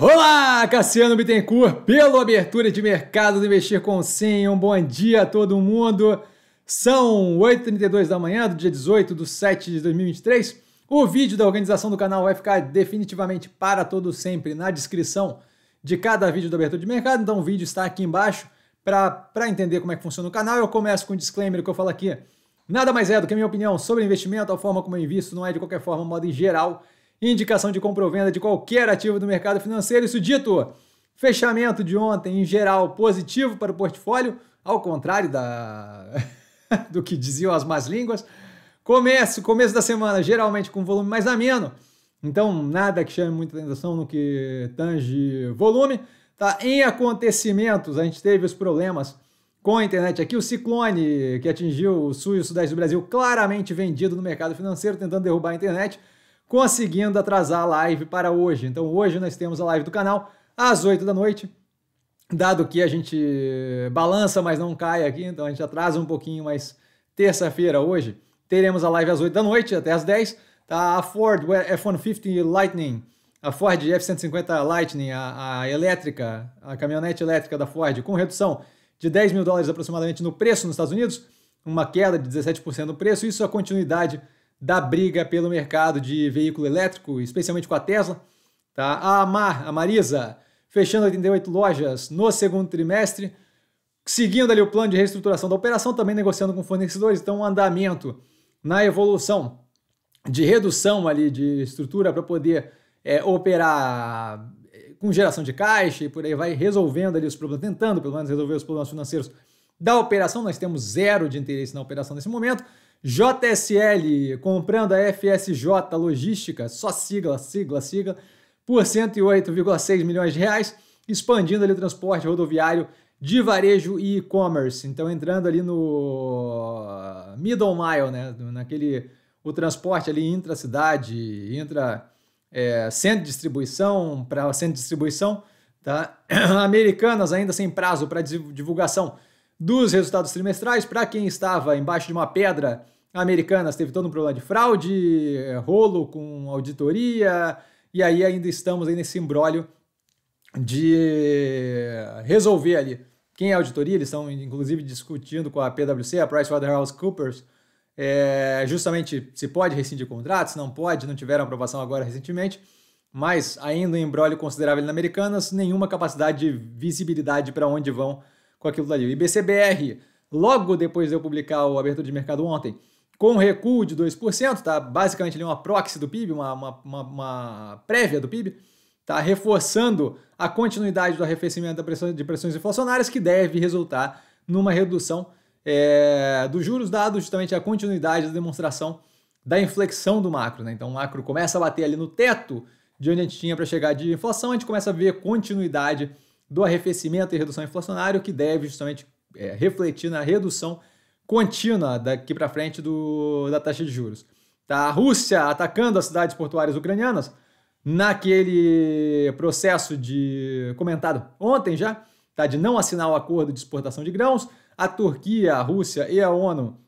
Olá, Cassiano Bittencourt, pelo Abertura de Mercado do Investir com Sim. Um bom dia a todo mundo. São 8h32 da manhã do dia 18 de 7 de 2023. O vídeo da organização do canal vai ficar definitivamente para todo sempre na descrição de cada vídeo da Abertura de Mercado. Então o vídeo está aqui embaixo para entender como é que funciona o canal. Eu começo com um disclaimer que eu falo aqui. Nada mais é do que a minha opinião sobre investimento, a forma como eu invisto, não é de qualquer forma, modo em geral indicação de compra ou venda de qualquer ativo do mercado financeiro. Isso dito, fechamento de ontem, em geral, positivo para o portfólio, ao contrário da... do que diziam as más línguas. Começo, começo da semana, geralmente com volume mais ameno, então nada que chame muita atenção no que tange volume. Tá? Em acontecimentos, a gente teve os problemas com a internet aqui. O ciclone que atingiu o sul e o sudeste do Brasil, claramente vendido no mercado financeiro, tentando derrubar a internet conseguindo atrasar a live para hoje. Então hoje nós temos a live do canal às 8 da noite. Dado que a gente balança, mas não cai aqui, então a gente atrasa um pouquinho, mas terça-feira hoje teremos a live às 8 da noite até às 10. Tá? A Ford F-150 Lightning, a Ford F-150 Lightning, a, a elétrica, a caminhonete elétrica da Ford, com redução de 10 mil dólares aproximadamente no preço nos Estados Unidos, uma queda de 17% no preço, isso é a continuidade da briga pelo mercado de veículo elétrico, especialmente com a Tesla. Tá? A Amar, a Marisa, fechando 88 lojas no segundo trimestre, seguindo ali o plano de reestruturação da operação, também negociando com fornecedores, então um andamento na evolução de redução ali de estrutura para poder é, operar é, com geração de caixa e por aí vai resolvendo ali os problemas, tentando pelo menos resolver os problemas financeiros da operação. Nós temos zero de interesse na operação nesse momento, JSL comprando a FSJ Logística, só sigla, sigla, sigla, por 108,6 milhões de reais, expandindo ali o transporte rodoviário de varejo e e-commerce. Então entrando ali no middle mile, né, naquele o transporte ali intra-cidade, intra é, centro de distribuição para centro de distribuição, tá? Americanas ainda sem prazo para divulgação dos resultados trimestrais. Para quem estava embaixo de uma pedra, a Americanas teve todo um problema de fraude, é, rolo com auditoria, e aí ainda estamos aí nesse imbróglio de resolver ali quem é auditoria, eles estão inclusive discutindo com a PwC, a PricewaterhouseCoopers, é, justamente se pode rescindir contratos, não pode, não tiveram aprovação agora recentemente, mas ainda um embrólio considerável na Americanas, nenhuma capacidade de visibilidade para onde vão com aquilo dali. O IBCBR, logo depois de eu publicar o abertura de mercado ontem, com recuo de 2%, tá? Basicamente ali uma proxy do PIB, uma, uma, uma, uma prévia do PIB, tá? Reforçando a continuidade do arrefecimento da pressão, de pressões inflacionárias que deve resultar numa redução é, dos juros dados justamente a continuidade da demonstração da inflexão do macro, né? Então o macro começa a bater ali no teto de onde a gente tinha para chegar de inflação, a gente começa a ver continuidade do arrefecimento e redução inflacionária, que deve justamente é, refletir na redução contínua daqui para frente do, da taxa de juros. Tá? A Rússia atacando as cidades portuárias ucranianas naquele processo de comentado ontem já, tá? de não assinar o acordo de exportação de grãos. A Turquia, a Rússia e a ONU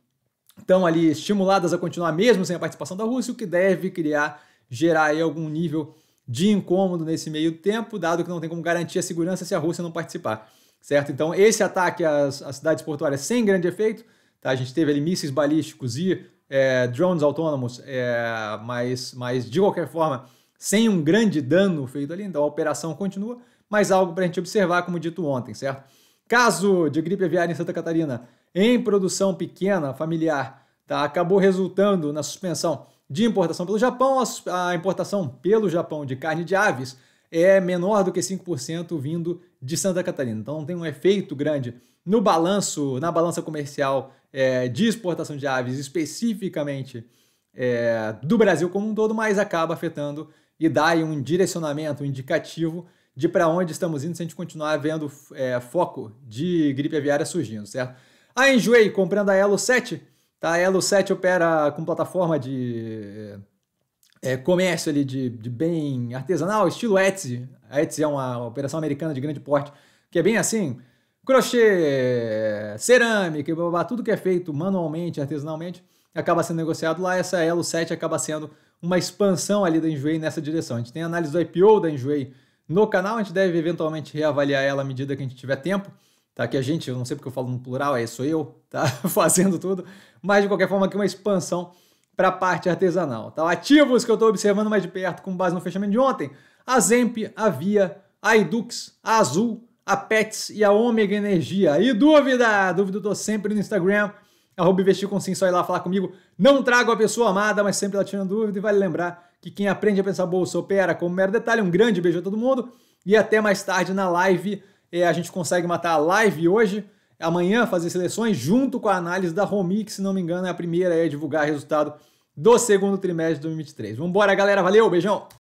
estão ali estimuladas a continuar mesmo sem a participação da Rússia, o que deve criar, gerar aí algum nível de incômodo nesse meio tempo, dado que não tem como garantir a segurança se a Rússia não participar, certo? Então, esse ataque às, às cidades portuárias sem grande efeito, tá? a gente teve ali mísseis balísticos e é, drones autônomos, é, mas, mas de qualquer forma, sem um grande dano feito ali, então a operação continua, mas algo para a gente observar, como dito ontem, certo? Caso de gripe aviária em Santa Catarina em produção pequena, familiar, tá? acabou resultando na suspensão de importação pelo Japão, a importação pelo Japão de carne de aves é menor do que 5% vindo de Santa Catarina. Então não tem um efeito grande no balanço, na balança comercial é, de exportação de aves especificamente é, do Brasil como um todo, mas acaba afetando e dá aí um direcionamento, um indicativo de para onde estamos indo se a gente continuar vendo é, foco de gripe aviária surgindo, certo? A Enjoei comprando a Elo 7 Tá? A Elo 7 opera com plataforma de é, comércio ali de, de bem artesanal, estilo Etsy. A Etsy é uma operação americana de grande porte, que é bem assim, crochê, cerâmica, blá, blá, tudo que é feito manualmente, artesanalmente, acaba sendo negociado lá. Essa Elo 7 acaba sendo uma expansão ali da Enjoei nessa direção. A gente tem análise do IPO da Enjoei no canal, a gente deve eventualmente reavaliar ela à medida que a gente tiver tempo tá? Que a gente, eu não sei porque eu falo no plural, é sou eu, tá? Fazendo tudo, mas de qualquer forma aqui uma expansão para a parte artesanal, tá? Ativos que eu estou observando mais de perto com base no fechamento de ontem, a Zemp, a Via, a Edux, a Azul, a Pets e a Ômega Energia. E dúvida? Dúvida eu tô sempre no Instagram, arroba investir com sim, só ir lá falar comigo. Não trago a pessoa amada, mas sempre ela tirando dúvida e vale lembrar que quem aprende a pensar bolsa opera como mero detalhe. Um grande beijo a todo mundo e até mais tarde na live é, a gente consegue matar a live hoje, amanhã fazer seleções junto com a análise da Romi, que se não me engano é a primeira a divulgar resultado do segundo trimestre de 2023. Vambora, galera. Valeu, beijão!